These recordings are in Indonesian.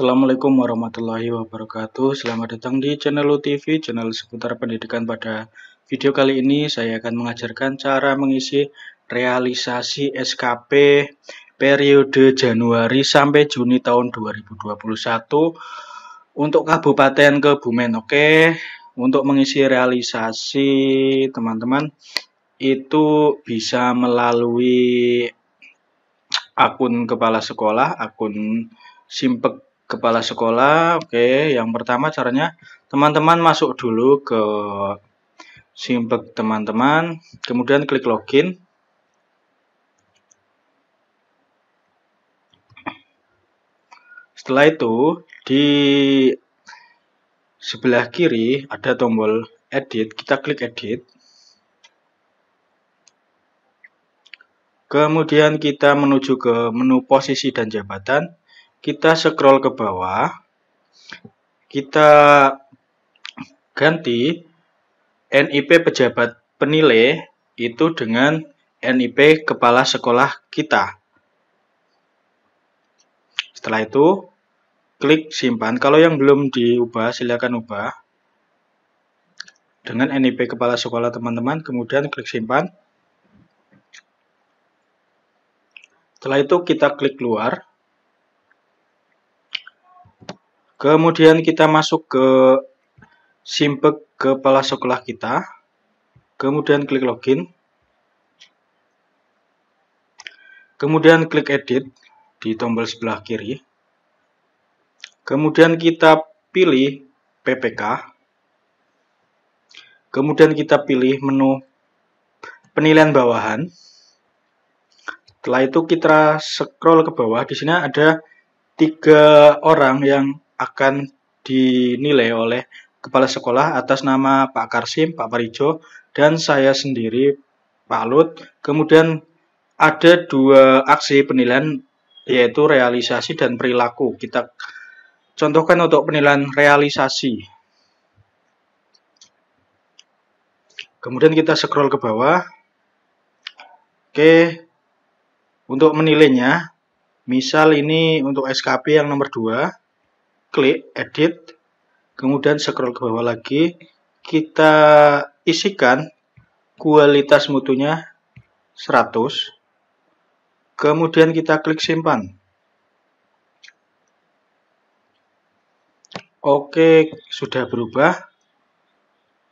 Assalamualaikum warahmatullahi wabarakatuh Selamat datang di channel UTV, channel seputar pendidikan Pada video kali ini saya akan mengajarkan cara mengisi realisasi SKP periode Januari sampai Juni tahun 2021 Untuk Kabupaten Kebumen, oke Untuk mengisi realisasi teman-teman itu bisa melalui akun kepala sekolah, akun simpek kepala sekolah. Oke, yang pertama caranya teman-teman masuk dulu ke Simpek teman-teman, kemudian klik login. Setelah itu di sebelah kiri ada tombol edit, kita klik edit. Kemudian kita menuju ke menu posisi dan jabatan kita scroll ke bawah, kita ganti NIP pejabat penilai itu dengan NIP kepala sekolah kita. Setelah itu, klik simpan. Kalau yang belum diubah, silakan ubah. Dengan NIP kepala sekolah teman-teman, kemudian klik simpan. Setelah itu kita klik luar Kemudian kita masuk ke simpek kepala sekolah kita. Kemudian klik login. Kemudian klik edit di tombol sebelah kiri. Kemudian kita pilih PPK. Kemudian kita pilih menu penilaian bawahan. Setelah itu kita scroll ke bawah. Di sini ada tiga orang yang akan dinilai oleh kepala sekolah atas nama Pak Karsim, Pak Parijo, dan saya sendiri Pak Lut. Kemudian ada dua aksi penilaian yaitu realisasi dan perilaku. Kita contohkan untuk penilaian realisasi. Kemudian kita scroll ke bawah. Oke. Untuk menilainya, misal ini untuk SKP yang nomor 2 klik edit, kemudian scroll ke bawah lagi, kita isikan kualitas mutunya 100, kemudian kita klik simpan. Oke, sudah berubah.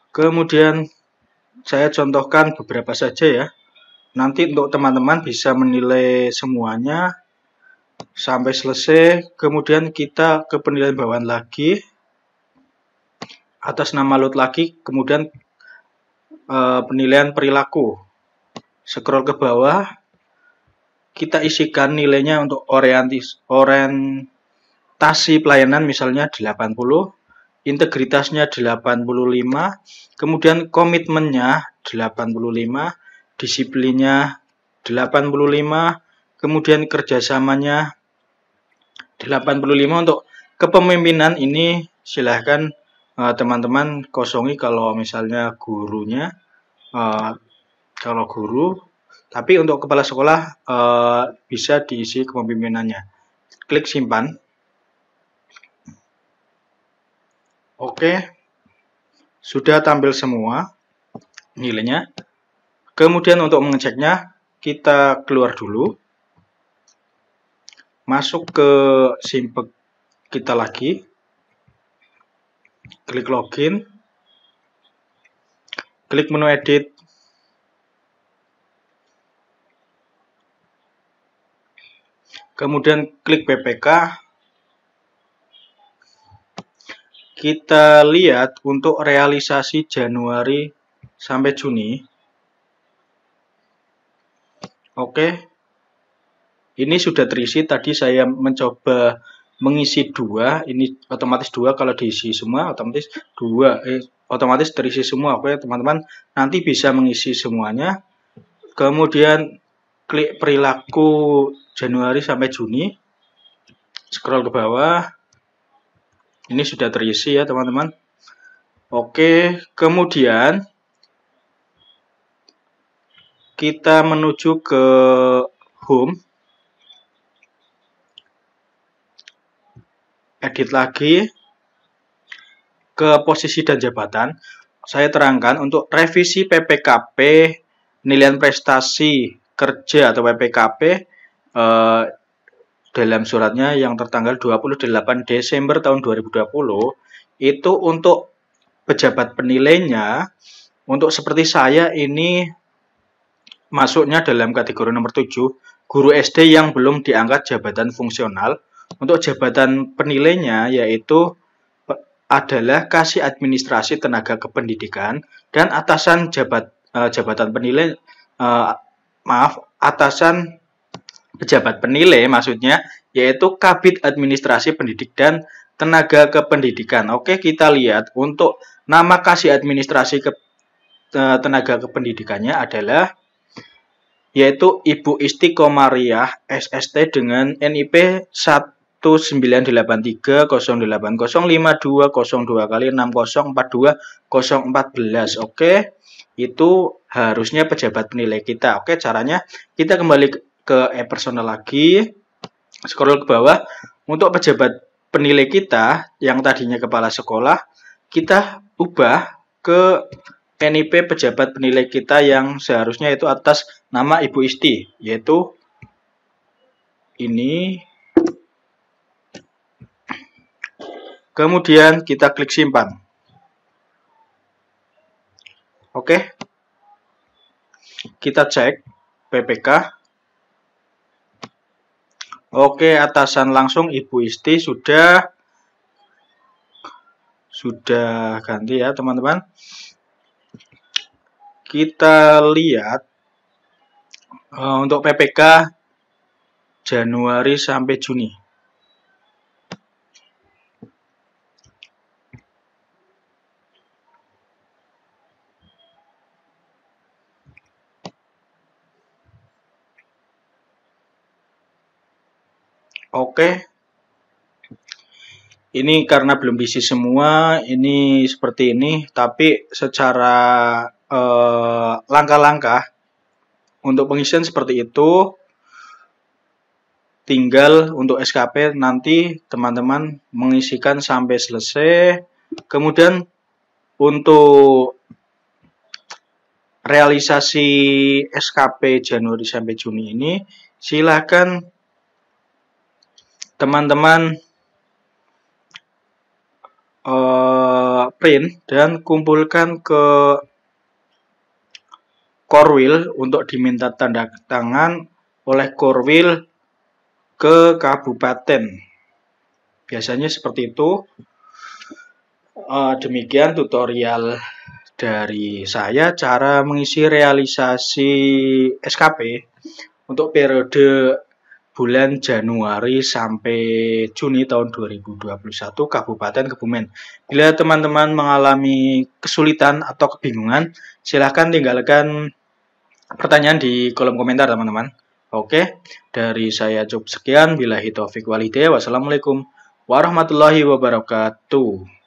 Kemudian saya contohkan beberapa saja ya. Nanti untuk teman-teman bisa menilai semuanya sampai selesai. Kemudian kita ke penilaian bawaan lagi. Atas nama load lagi, kemudian e, penilaian perilaku. Scroll ke bawah. Kita isikan nilainya untuk orientis, orientasi pelayanan misalnya 80, integritasnya 85, kemudian komitmennya 85, disiplinnya 85, kemudian kerjasamanya 85 untuk kepemimpinan ini silahkan eh, teman-teman uh, kosongi kalau misalnya gurunya uh, kalau guru tapi untuk kepala sekolah uh, bisa diisi kepemimpinannya klik simpan oke sudah tampil semua nilainya kemudian untuk mengeceknya kita keluar dulu masuk ke simpek kita lagi klik login klik menu edit kemudian klik PPK kita lihat untuk realisasi Januari sampai Juni oke ini sudah terisi, tadi saya mencoba mengisi dua, ini otomatis dua kalau diisi semua, otomatis dua, eh, otomatis terisi semua. Oke teman-teman, nanti bisa mengisi semuanya. Kemudian klik perilaku Januari sampai Juni, scroll ke bawah, ini sudah terisi ya teman-teman. Oke, kemudian kita menuju ke home. edit lagi ke posisi dan jabatan. Saya terangkan untuk revisi PPKP nilai prestasi kerja atau PPKP eh, dalam suratnya yang tertanggal 28 Desember tahun 2020 itu untuk pejabat penilainya untuk seperti saya ini masuknya dalam kategori nomor 7 guru SD yang belum diangkat jabatan fungsional untuk jabatan penilainya yaitu adalah kasih administrasi tenaga kependidikan dan atasan jabat eh, jabatan penilai eh, maaf atasan pejabat penilai maksudnya yaitu kabit administrasi pendidik dan tenaga kependidikan. Oke, kita lihat untuk nama kasih administrasi ke, eh, tenaga kependidikannya adalah yaitu Ibu Isti Istiqomariah SST dengan NIP 1 1983 0805202 kali 6042 014 oke itu harusnya pejabat penilai kita oke caranya kita kembali ke e-personal lagi scroll ke bawah untuk pejabat penilai kita yang tadinya kepala sekolah kita ubah ke NIP pejabat penilai kita yang seharusnya itu atas nama Ibu Isti yaitu ini Kemudian kita klik simpan. Oke. Kita cek PPK. Oke, atasan langsung Ibu Isti sudah sudah ganti ya, teman-teman. Kita lihat eh, untuk PPK Januari sampai Juni. Oke. Ini karena belum diisi semua, ini seperti ini, tapi secara eh, langkah-langkah eh, untuk pengisian seperti itu tinggal untuk SKP nanti teman-teman mengisikan sampai selesai. Kemudian untuk realisasi SKP Januari sampai Juni ini silakan teman-teman uh, print dan kumpulkan ke Korwil untuk diminta tanda tangan oleh Korwil ke kabupaten. Biasanya seperti itu. Uh, demikian tutorial dari saya cara mengisi realisasi SKP untuk periode bulan Januari sampai Juni tahun 2021 Kabupaten Kebumen. Bila teman-teman mengalami kesulitan atau kebingungan, silahkan tinggalkan pertanyaan di kolom komentar teman-teman. Oke, dari saya cukup sekian. Bila hitafiq walidaya, wassalamualaikum warahmatullahi wabarakatuh.